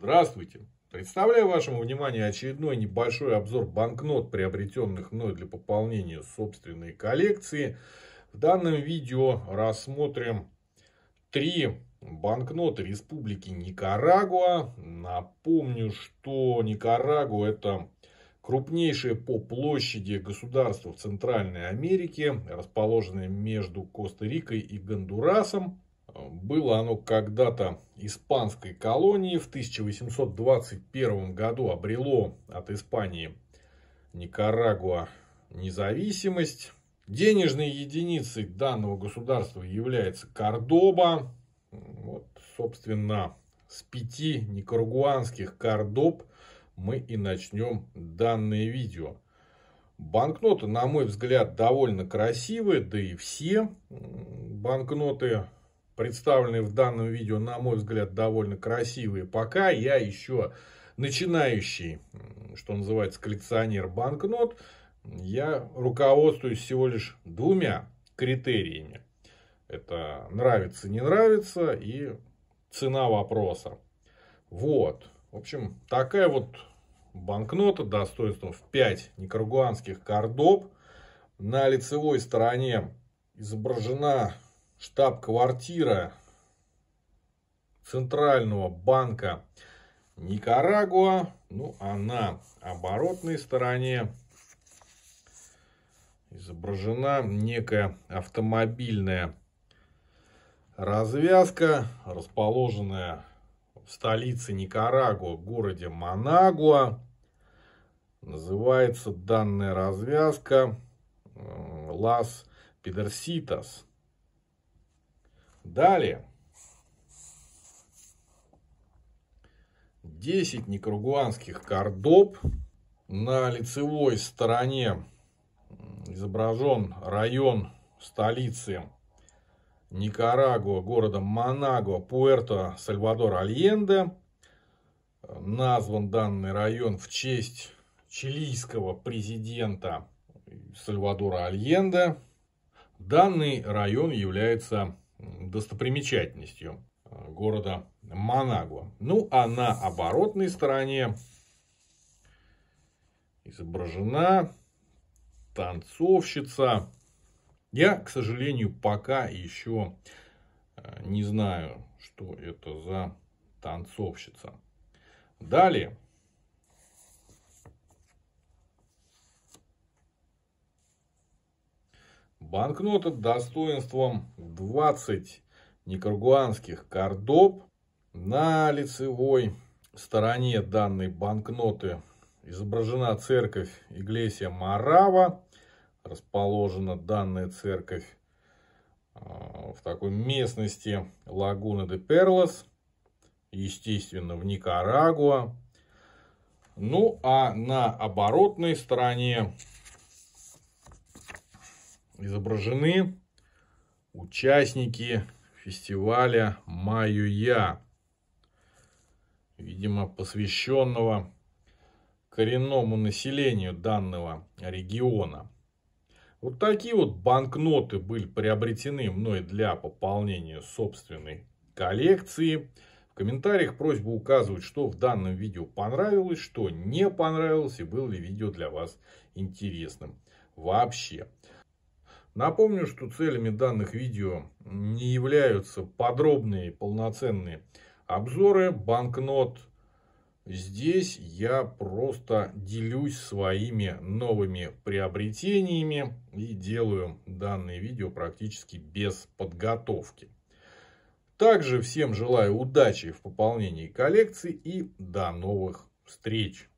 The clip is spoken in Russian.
Здравствуйте! Представляю вашему вниманию очередной небольшой обзор банкнот, приобретенных мной для пополнения собственной коллекции. В данном видео рассмотрим три банкноты Республики Никарагуа. Напомню, что Никарагуа это крупнейшее по площади государство в Центральной Америке, расположенное между Коста-Рикой и Гондурасом. Было оно когда-то испанской колонией, в 1821 году обрело от Испании Никарагуа независимость. Денежной единицей данного государства является Кордоба. Вот, собственно, с пяти никарагуанских кордоб мы и начнем данное видео. Банкноты, на мой взгляд, довольно красивые, да и все банкноты представленные в данном видео, на мой взгляд, довольно красивые. Пока я еще начинающий, что называется, коллекционер банкнот, я руководствуюсь всего лишь двумя критериями. Это нравится, не нравится и цена вопроса. Вот. В общем, такая вот банкнота достоинством в 5 никарагуанских кордоб. На лицевой стороне изображена штаб-квартира Центрального банка Никарагуа. Ну, а на оборотной стороне изображена некая автомобильная развязка, расположенная в столице Никарагуа, городе Манагуа. Называется данная развязка э, Лас Педерситас. Далее. 10 никарагуанских кордоб. На лицевой стороне изображен район столицы Никарагуа, города Манагуа Пуэрто, Сальвадор, Альенде. Назван данный район в честь чилийского президента Сальвадора Альенде. Данный район является достопримечательностью э, города Манагуа. Ну, а на оборотной стороне изображена танцовщица. Я, к сожалению, пока еще э, не знаю, что это за танцовщица. Далее Банкнота достоинством 20 никарагуанских кордоб. На лицевой стороне данной банкноты изображена церковь Иглесия Марава. Расположена данная церковь а, в такой местности Лагуна де Перлос, естественно, в Никарагуа. Ну а на оборотной стороне изображены участники фестиваля «Маю я», видимо, посвященного коренному населению данного региона. Вот такие вот банкноты были приобретены мной для пополнения собственной коллекции. В комментариях просьба указывать, что в данном видео понравилось, что не понравилось и было ли видео для вас интересным вообще. Напомню, что целями данных видео не являются подробные полноценные обзоры банкнот. Здесь я просто делюсь своими новыми приобретениями и делаю данные видео практически без подготовки. Также всем желаю удачи в пополнении коллекции и до новых встреч!